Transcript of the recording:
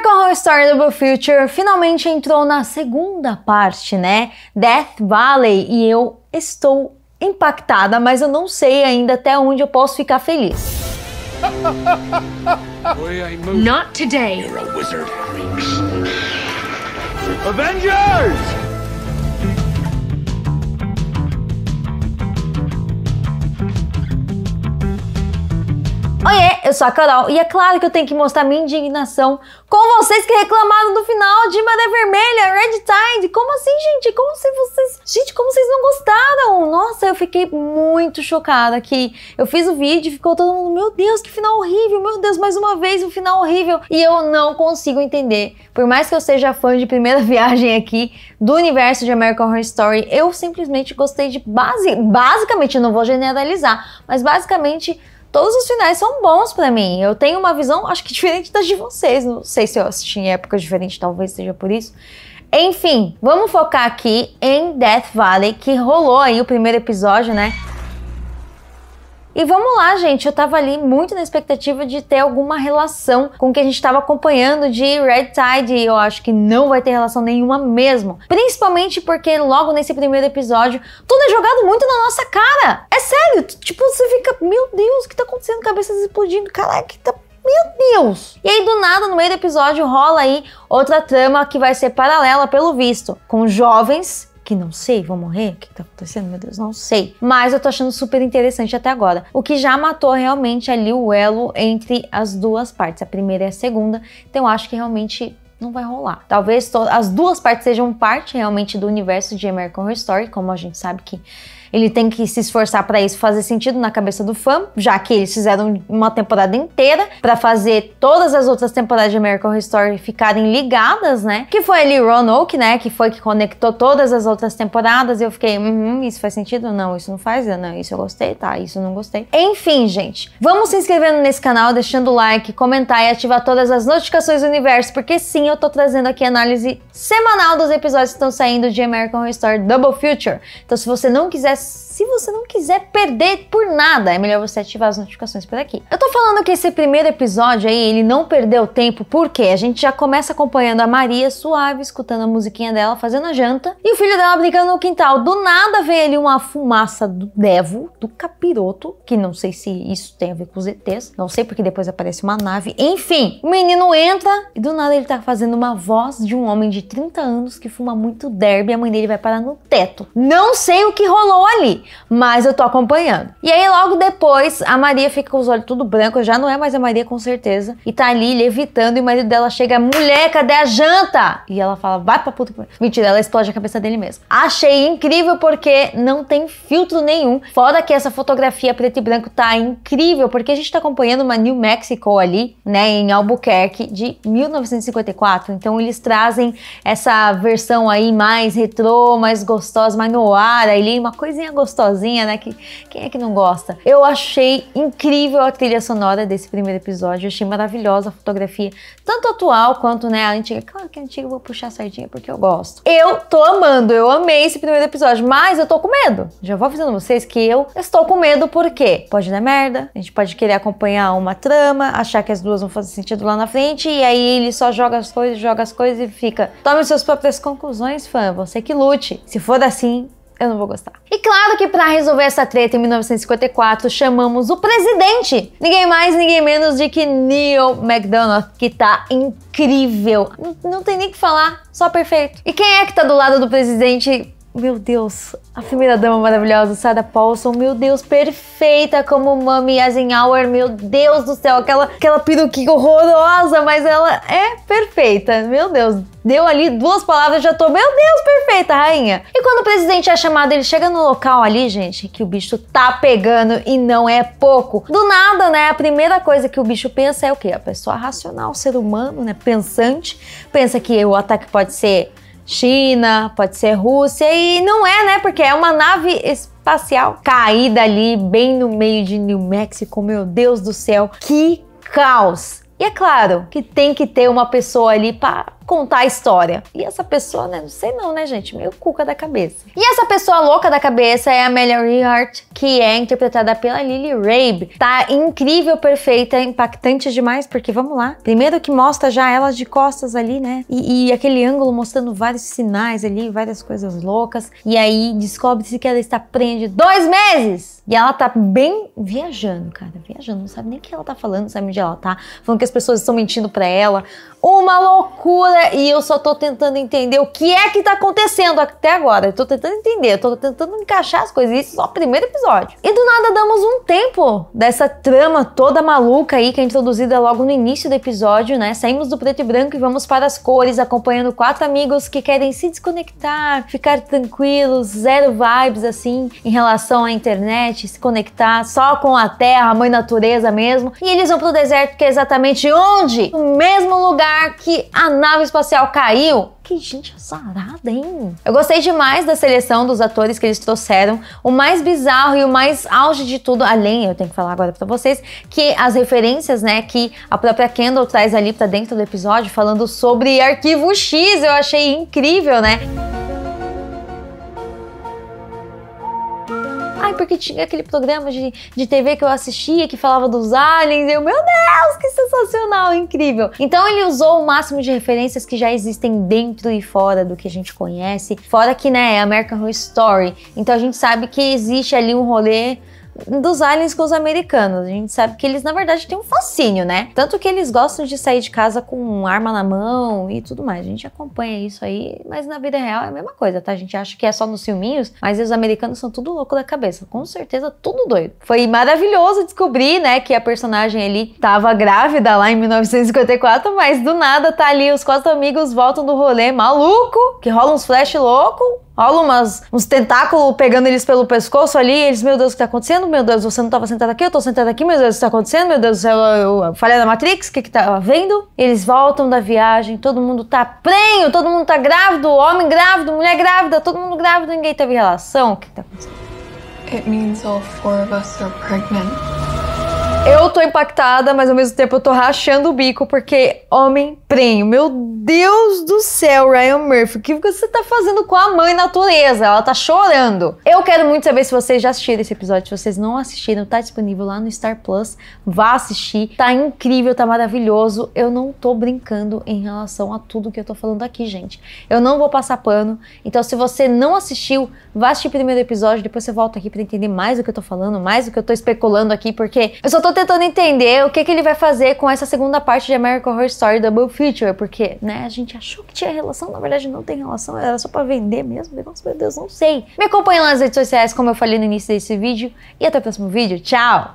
American Horror Story The Future finalmente entrou na segunda parte, né? Death Valley e eu estou impactada, mas eu não sei ainda até onde eu posso ficar feliz. Not today. You're a wizard. Avengers! eu sou a Carol e é claro que eu tenho que mostrar minha indignação com vocês que reclamaram do final de Maré Vermelha, Red Tide. Como assim, gente? Como se vocês. Gente, como vocês não gostaram? Nossa, eu fiquei muito chocada aqui. eu fiz o vídeo e ficou todo mundo, meu Deus, que final horrível, meu Deus, mais uma vez um final horrível. E eu não consigo entender. Por mais que eu seja fã de primeira viagem aqui do universo de American Horror Story, eu simplesmente gostei de base, basicamente, não vou generalizar, mas basicamente todos os finais são bons para mim. Eu tenho uma visão, acho que diferente das de vocês. Não sei se eu assisti em épocas diferentes, talvez seja por isso. Enfim, vamos focar aqui em Death Valley, que rolou aí o primeiro episódio, né? E vamos lá, gente, eu tava ali muito na expectativa de ter alguma relação com o que a gente estava acompanhando de Red Tide, e eu acho que não vai ter relação nenhuma mesmo. Principalmente porque logo nesse primeiro episódio, tudo é jogado muito na nossa cara. É sério, tipo, você fica, meu Deus, o que tá acontecendo? Cabeças explodindo, caraca, que tá meu Deus! E aí, do nada, no meio do episódio, rola aí outra trama que vai ser paralela, pelo visto, com jovens que não sei, vou morrer? O que tá acontecendo? Meu Deus, não sei. Mas eu tô achando super interessante até agora. O que já matou realmente ali o elo entre as duas partes, a primeira e a segunda. Então eu acho que realmente não vai rolar. Talvez as duas partes sejam parte realmente do universo de American Horror Story, como a gente sabe que ele tem que se esforçar para isso fazer sentido na cabeça do fã, já que eles fizeram uma temporada inteira para fazer todas as outras temporadas de American Horror Story ficarem ligadas, né? Que foi ali Oak, né? Que foi que conectou todas as outras temporadas. E eu fiquei, hum, isso faz sentido? Não, isso não faz, não, isso eu gostei, tá, isso não gostei. Enfim, gente, vamos se inscrevendo nesse canal, deixando o like, comentar e ativar todas as notificações do universo, porque sim, eu tô trazendo aqui análise semanal dos episódios que estão saindo de American Horror Story Double Future. Então, se você não quiser se você não quiser perder por nada, é melhor você ativar as notificações por aqui. Eu tô falando que esse primeiro episódio aí, ele não perdeu tempo, porque a gente já começa acompanhando a Maria suave, escutando a musiquinha dela, fazendo a janta, e o filho dela brincando no quintal. Do nada vem ali uma fumaça do Devo, do capiroto, que não sei se isso tem a ver com os ETs, não sei porque depois aparece uma nave. Enfim, o menino entra e do nada ele tá fazendo uma voz de um homem de 30 anos que fuma muito derby e a mãe dele vai parar no teto. Não sei o que rolou ali, mas eu tô acompanhando. E aí logo depois a Maria fica com os olhos tudo branco, já não é mais a Maria com certeza, e tá ali levitando e o marido dela chega, mulher, cadê a janta? E ela fala, vai pra puta. Mentira, ela explode a cabeça dele mesmo. Achei incrível porque não tem filtro nenhum. Foda que essa fotografia preto e branco tá incrível, porque a gente tá acompanhando uma New Mexico ali, né, em Albuquerque de 1954. Então eles trazem essa versão aí mais retrô, mais gostosa, mais no ar. ali uma coisa coisinha gostosinha, né? Que, quem é que não gosta? Eu achei incrível a trilha sonora desse primeiro episódio, eu achei maravilhosa a fotografia, tanto atual quanto né, a antiga. Claro que a antiga eu vou puxar a sardinha porque eu gosto. Eu tô amando, eu amei esse primeiro episódio, mas eu tô com medo. Já vou avisando vocês que eu estou com medo porque pode dar merda, a gente pode querer acompanhar uma trama, achar que as duas vão fazer sentido lá na frente, e aí ele só joga as coisas, joga as coisas e fica. Tome suas próprias conclusões, fã, você que lute. Se for assim, eu não vou gostar claro que para resolver essa treta em 1954 chamamos o presidente, ninguém mais, ninguém menos de que Neil McDonough, que tá incrível. Não, não tem nem o que falar, só perfeito. E quem é que tá do lado do presidente meu Deus, a primeira dama maravilhosa, Sarah Paulson, meu Deus, perfeita como Mami Eisenhower, meu Deus do céu, aquela, aquela peruquinha horrorosa, mas ela é perfeita, meu Deus. Deu ali duas palavras, já tô, meu Deus, perfeita, rainha. E quando o presidente é chamado, ele chega no local ali, gente, que o bicho tá pegando e não é pouco. Do nada, né, a primeira coisa que o bicho pensa é o quê? A pessoa racional, ser humano, né, pensante, pensa que o ataque pode ser China, pode ser Rússia e não é, né? Porque é uma nave espacial caída ali bem no meio de New Mexico. Meu Deus do céu, que caos! E é claro que tem que ter uma pessoa ali para contar a história. E essa pessoa, né? Não sei não, né, gente? Meio cuca da cabeça. E essa pessoa louca da cabeça é a Mallory Earhart, que é interpretada pela Lily Rabe. Tá incrível, perfeita, impactante demais, porque vamos lá. Primeiro que mostra já ela de costas ali, né? E, e aquele ângulo mostrando vários sinais ali, várias coisas loucas. E aí descobre-se que ela está prende dois meses! E ela tá bem viajando, cara. Viajando, não sabe nem o que ela tá falando, não sabe onde ela tá. Falando que as pessoas estão mentindo pra ela. Uma loucura! agora e eu só tô tentando entender o que é que tá acontecendo até agora. Eu tô tentando entender, eu tô tentando encaixar as coisas. Isso é só o primeiro episódio. E do nada damos um tempo dessa trama toda maluca aí que é introduzida logo no início do episódio, né? Saímos do preto e branco e vamos para as cores, acompanhando quatro amigos que querem se desconectar, ficar tranquilos, zero vibes assim em relação à internet, se conectar só com a terra, a mãe natureza mesmo. E eles vão pro deserto que é exatamente onde? No mesmo lugar que a nave nave espacial caiu. Que gente azarada, hein? Eu gostei demais da seleção dos atores que eles trouxeram. O mais bizarro e o mais auge de tudo, além, eu tenho que falar agora para vocês, que as referências, né, que a própria Kendall traz ali pra dentro do episódio, falando sobre Arquivo X, eu achei incrível, né? Ai, porque tinha aquele programa de, de TV que eu assistia que falava dos aliens. E eu, meu Deus, que sensacional, incrível. Então ele usou o máximo de referências que já existem dentro e fora do que a gente conhece. Fora que, né, é American Horror Story. Então a gente sabe que existe ali um rolê dos aliens com os americanos. A gente sabe que eles, na verdade, têm um fascínio, né? Tanto que eles gostam de sair de casa com arma na mão e tudo mais. A gente acompanha isso aí, mas na vida real é a mesma coisa, tá? A gente acha que é só nos filminhos, mas os americanos são tudo louco da cabeça. Com certeza, tudo doido. Foi maravilhoso descobrir, né, que a personagem ali tava grávida lá em 1954, mas do nada tá ali, os quatro amigos voltam do rolê maluco, que rola uns flash louco, Olha umas, uns tentáculos pegando eles pelo pescoço ali, eles, meu Deus, o que está acontecendo? Meu Deus, você não estava sentado aqui, eu estou sentado aqui, meu Deus, o que está acontecendo? Meu Deus eu, eu falei na Matrix, o que que tá vendo? Eles voltam da viagem, todo mundo tá prenho, todo mundo tá grávido, homem grávido, mulher grávida, todo mundo grávido, ninguém teve relação, o que está acontecendo? It means all four of us are pregnant. Eu tô impactada, mas ao mesmo tempo eu tô rachando o bico, porque homem prenho. Meu Deus do céu, Ryan Murphy, o que você tá fazendo com a mãe natureza? Ela tá chorando. Eu quero muito saber se vocês já assistiram esse episódio. Se vocês não assistiram, tá disponível lá no Star Plus. Vá assistir. Tá incrível, tá maravilhoso. Eu não tô brincando em relação a tudo que eu tô falando aqui, gente. Eu não vou passar pano. Então, se você não assistiu, vá assistir o primeiro episódio, depois você volta aqui para entender mais o que eu tô falando, mais o que eu tô especulando aqui, porque eu só tô tô tentando entender o que, que ele vai fazer com essa segunda parte de American Horror Story Double Feature, porque, né, a gente achou que tinha relação, na verdade não tem relação, era só pra vender mesmo. Nossa, meu Deus, não sei. Me acompanha lá nas redes sociais, como eu falei no início desse vídeo. E até o próximo vídeo. Tchau!